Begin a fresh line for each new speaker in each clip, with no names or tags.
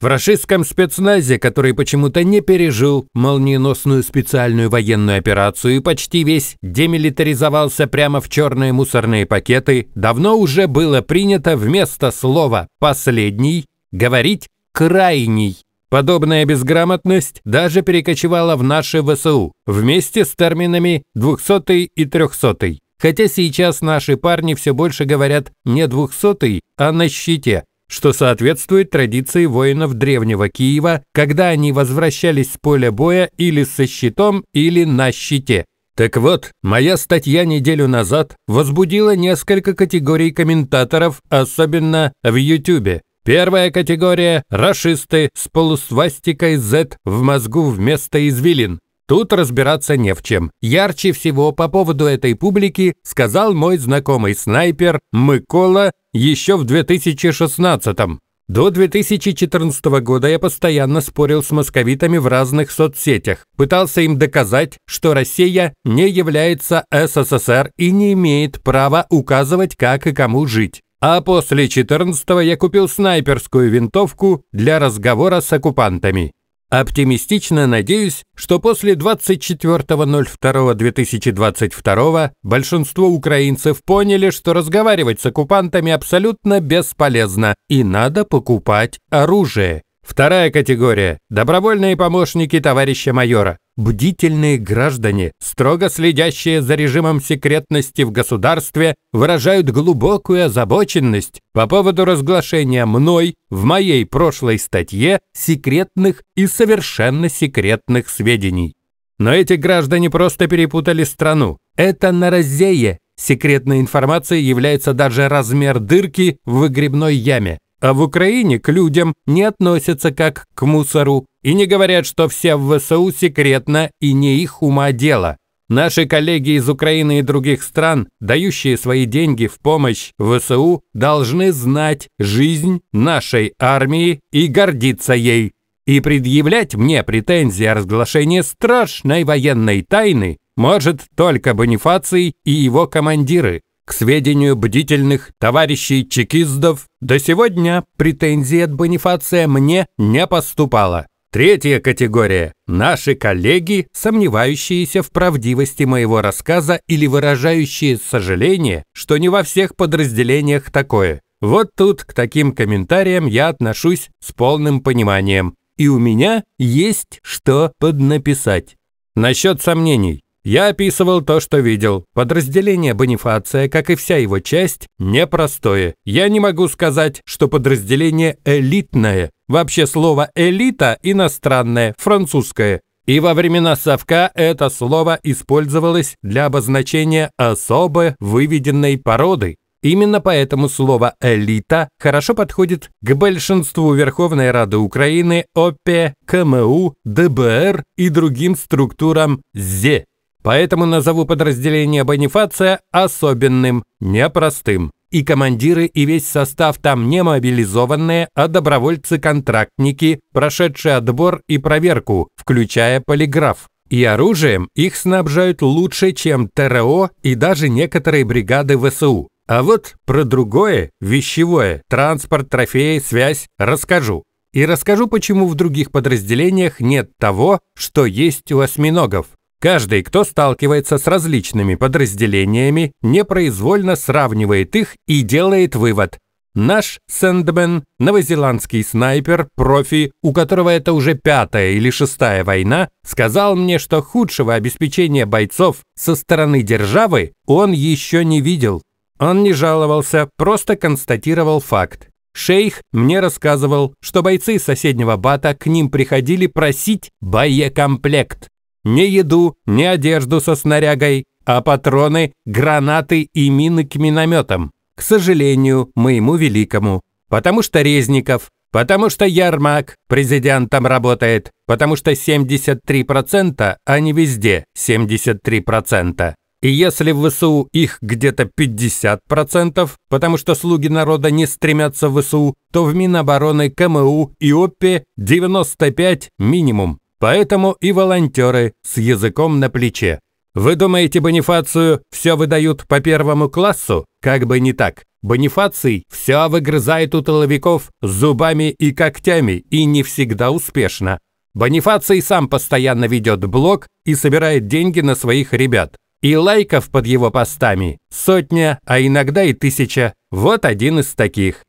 в российском спецназе, который почему-то не пережил молниеносную специальную военную операцию и почти весь демилитаризовался прямо в черные мусорные пакеты, давно уже было принято вместо слова «последний» говорить «крайний». Подобная безграмотность даже перекочевала в наши ВСУ вместе с терминами 200 и 300. Хотя сейчас наши парни все больше говорят не 200, а на щите – что соответствует традиции воинов Древнего Киева, когда они возвращались с поля боя или со щитом, или на щите. Так вот, моя статья неделю назад возбудила несколько категорий комментаторов, особенно в Ютубе. Первая категория – рашисты с полусвастикой Z в мозгу вместо извилин. Тут разбираться не в чем. Ярче всего по поводу этой публики сказал мой знакомый снайпер Микола еще в 2016 -м. До 2014 года я постоянно спорил с московитами в разных соцсетях, пытался им доказать, что Россия не является СССР и не имеет права указывать, как и кому жить. А после 14 я купил снайперскую винтовку для разговора с оккупантами. Оптимистично надеюсь, что после 24.02.2022 большинство украинцев поняли, что разговаривать с оккупантами абсолютно бесполезно и надо покупать оружие. Вторая категория – добровольные помощники товарища майора. Бдительные граждане, строго следящие за режимом секретности в государстве, выражают глубокую озабоченность по поводу разглашения мной в моей прошлой статье секретных и совершенно секретных сведений. Но эти граждане просто перепутали страну. Это на разее. Секретной информацией является даже размер дырки в выгребной яме. А в Украине к людям не относятся как к мусору и не говорят, что все в ВСУ секретно и не их ума дело. Наши коллеги из Украины и других стран, дающие свои деньги в помощь ВСУ, должны знать жизнь нашей армии и гордиться ей. И предъявлять мне претензии о разглашении страшной военной тайны может только Бонифаций и его командиры. К сведению бдительных товарищей чекистов, до сегодня претензий от Бонифация мне не поступало. Третья категория – наши коллеги, сомневающиеся в правдивости моего рассказа или выражающие сожаление, что не во всех подразделениях такое. Вот тут к таким комментариям я отношусь с полным пониманием. И у меня есть что поднаписать. Насчет сомнений. Я описывал то, что видел. Подразделение Бонифация, как и вся его часть, непростое. Я не могу сказать, что подразделение элитное. Вообще слово «элита» иностранное, французское. И во времена совка это слово использовалось для обозначения особо выведенной породы. Именно поэтому слово «элита» хорошо подходит к большинству Верховной Рады Украины, ОПЕ, КМУ, ДБР и другим структурам ЗЕ. Поэтому назову подразделение Бонифация особенным, непростым. И командиры, и весь состав там не мобилизованные, а добровольцы-контрактники, прошедшие отбор и проверку, включая полиграф. И оружием их снабжают лучше, чем ТРО и даже некоторые бригады ВСУ. А вот про другое, вещевое, транспорт, трофеи, связь расскажу. И расскажу, почему в других подразделениях нет того, что есть у осьминогов. Каждый, кто сталкивается с различными подразделениями, непроизвольно сравнивает их и делает вывод. Наш Сэндмен, новозеландский снайпер, профи, у которого это уже пятая или шестая война, сказал мне, что худшего обеспечения бойцов со стороны державы он еще не видел. Он не жаловался, просто констатировал факт. Шейх мне рассказывал, что бойцы соседнего бата к ним приходили просить боекомплект. Не еду, не одежду со снарягой, а патроны, гранаты и мины к минометам. К сожалению, моему великому. Потому что Резников, потому что Ярмак президентом работает, потому что 73%, а не везде 73%. И если в ВСУ их где-то 50%, потому что слуги народа не стремятся в ВСУ, то в Минобороны, КМУ и ОПЕ 95 минимум. Поэтому и волонтеры с языком на плече. Вы думаете, Бонифацию все выдают по первому классу? Как бы не так. Бонифаций все выгрызает у толовиков зубами и когтями и не всегда успешно. Бонифаций сам постоянно ведет блог и собирает деньги на своих ребят. И лайков под его постами сотня, а иногда и тысяча. Вот один из таких.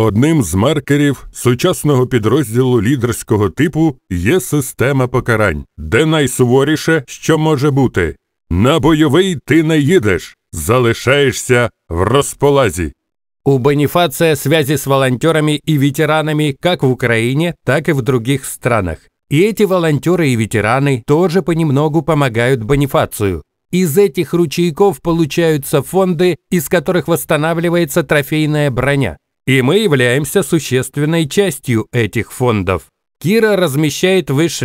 Одним з маркерів сучасного підрозділу лідерського типу є система покарань, де найсуворіше, що може бути. На бойовий ти не їдеш, залишаєшся в розполазі. У Бонифация связи з волонтерами і ветеранами як в Україні, так і в інших странах. І ці волонтери і ветераны теж понемногу помогают Бонифацию. Из этих ручейков получаются фонды, из которых восстанавливается трофейная броня. И мы являемся существенной частью этих фондов. Кира размещает выш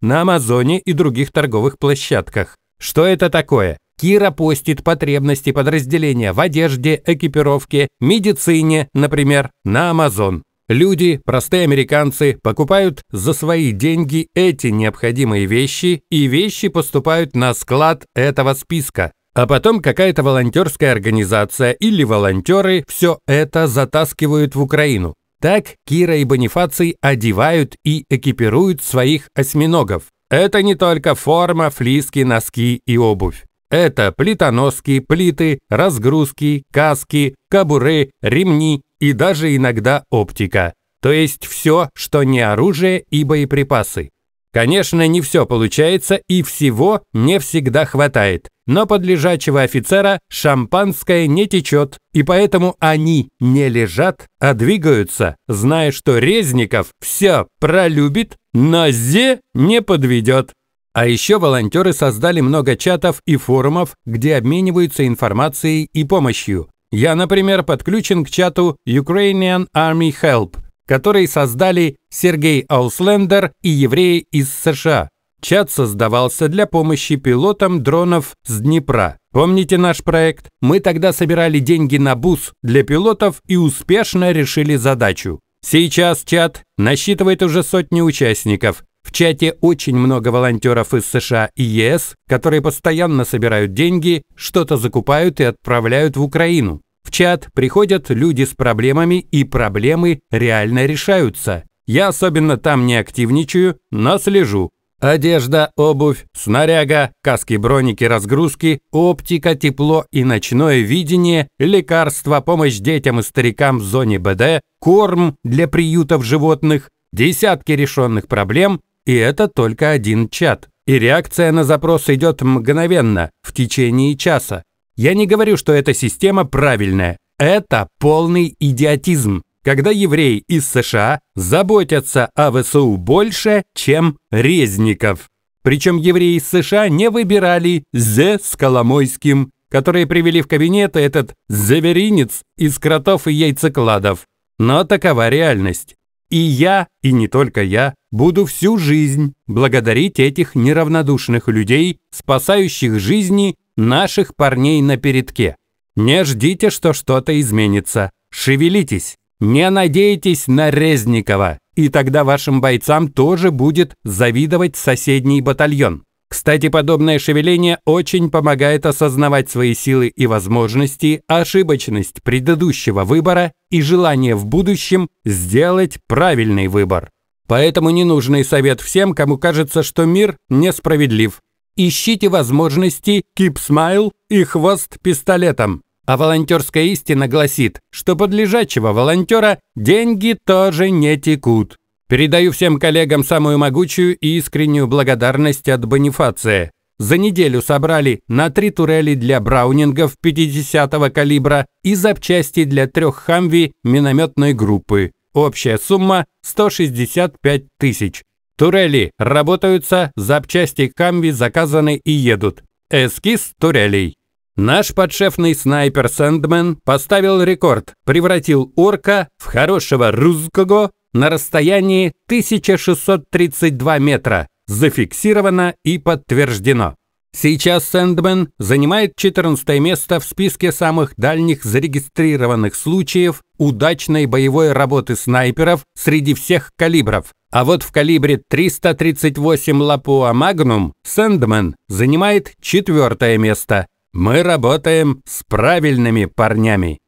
на Амазоне и других торговых площадках. Что это такое? Кира постит потребности подразделения в одежде, экипировке, медицине, например, на Амазон. Люди, простые американцы, покупают за свои деньги эти необходимые вещи, и вещи поступают на склад этого списка. А потом какая-то волонтерская организация или волонтеры все это затаскивают в Украину. Так Кира и Бонифаций одевают и экипируют своих осьминогов. Это не только форма, флиски, носки и обувь. Это плитоноски, плиты, разгрузки, каски, кобуры, ремни и даже иногда оптика. То есть все, что не оружие и боеприпасы. Конечно, не все получается и всего не всегда хватает. Но под лежачего офицера шампанское не течет, и поэтому они не лежат, а двигаются, зная, что Резников все пролюбит, но Зе не подведет. А еще волонтеры создали много чатов и форумов, где обмениваются информацией и помощью. Я, например, подключен к чату Ukrainian Army Help – который создали Сергей Ауслендер и евреи из США. Чат создавался для помощи пилотам дронов с Днепра. Помните наш проект? Мы тогда собирали деньги на БУС для пилотов и успешно решили задачу. Сейчас чат насчитывает уже сотни участников. В чате очень много волонтеров из США и ЕС, которые постоянно собирают деньги, что-то закупают и отправляют в Украину. В чат приходят люди с проблемами, и проблемы реально решаются. Я особенно там не активничаю, но слежу. Одежда, обувь, снаряга, каски-броники, разгрузки, оптика, тепло и ночное видение, лекарства, помощь детям и старикам в зоне БД, корм для приютов животных, десятки решенных проблем, и это только один чат. И реакция на запрос идет мгновенно, в течение часа. Я не говорю, что эта система правильная. Это полный идиотизм, когда евреи из США заботятся о ВСУ больше, чем резников. Причем евреи из США не выбирали «Зе» с Коломойским, которые привели в кабинет этот «заверинец» из кротов и яйцекладов. Но такова реальность. И я, и не только я, буду всю жизнь благодарить этих неравнодушных людей, спасающих жизни наших парней на передке. Не ждите, что что-то изменится. Шевелитесь. Не надейтесь на Резникова, и тогда вашим бойцам тоже будет завидовать соседний батальон. Кстати, подобное шевеление очень помогает осознавать свои силы и возможности, ошибочность предыдущего выбора и желание в будущем сделать правильный выбор. Поэтому ненужный совет всем, кому кажется, что мир несправедлив. Ищите возможности Keep Smile и хвост пистолетом. А волонтерская истина гласит, что под лежачего волонтера деньги тоже не текут. Передаю всем коллегам самую могучую и искреннюю благодарность от Бонифация. За неделю собрали на три турели для браунингов 50-го калибра и запчасти для трех хамви минометной группы. Общая сумма 165 тысяч. Турели работаются, запчасти хамви заказаны и едут. Эскиз турелей. Наш подшефный снайпер Сэндмен поставил рекорд, превратил орка в хорошего русского на расстоянии 1632 метра. Зафиксировано и подтверждено. Сейчас Сэндмен занимает 14 место в списке самых дальних зарегистрированных случаев удачной боевой работы снайперов среди всех калибров. А вот в калибре 338 Лапуа Магнум Сэндмен занимает четвертое место. Мы работаем с правильными парнями.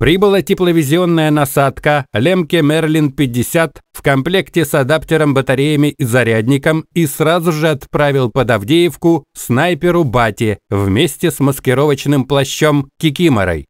Прибыла тепловизионная насадка Lemke Merlin 50 в комплекте с адаптером, батареями и зарядником и сразу же отправил под Авдеевку снайперу Бати вместе с маскировочным плащом Кикиморой.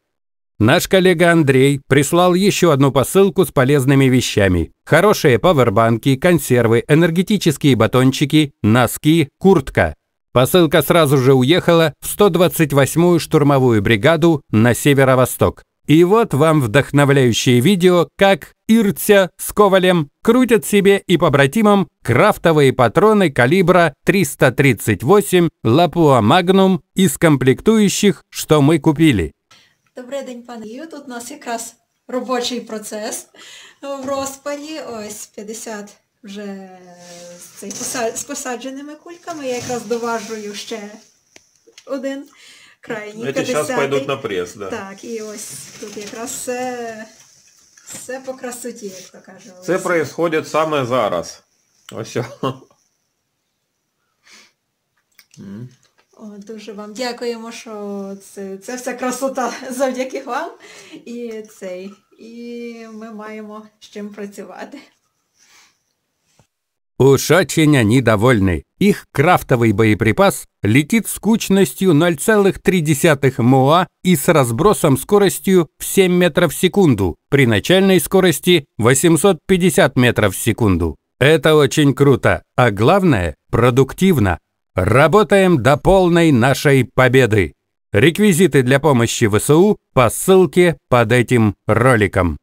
Наш коллега Андрей прислал еще одну посылку с полезными вещами. Хорошие павербанки, консервы, энергетические батончики, носки, куртка. Посылка сразу же уехала в 128-ю штурмовую бригаду на северо-восток. И вот вам вдохновляющее видео, как Иртся с Ковалем крутят себе и побратимам крафтовые патроны калибра 338 Лапуа Магнум из комплектующих, что мы купили. Добрий день, пане Ю. Тут у нас якраз рабочий процесс в розпалі. Ось 50 уже с посадженими кульками. Я как якраз доважую еще один. крайній. Зараз пойдуть на прес, да. Так, і ось тут якраз все, все по красоті, як то кажуть. Це відбувається саме зараз. Ось. О, Дуже вам дякуємо, що це це вся красота завдяки вам. І цей. І ми маємо з чим працювати. Уж очень они довольны. Их крафтовый боеприпас летит скучностью кучностью 0,3 МОА и с разбросом скоростью в 7 метров в секунду при начальной скорости 850 метров в секунду. Это очень круто, а главное – продуктивно. Работаем до полной нашей победы. Реквизиты для помощи ВСУ по ссылке под этим роликом.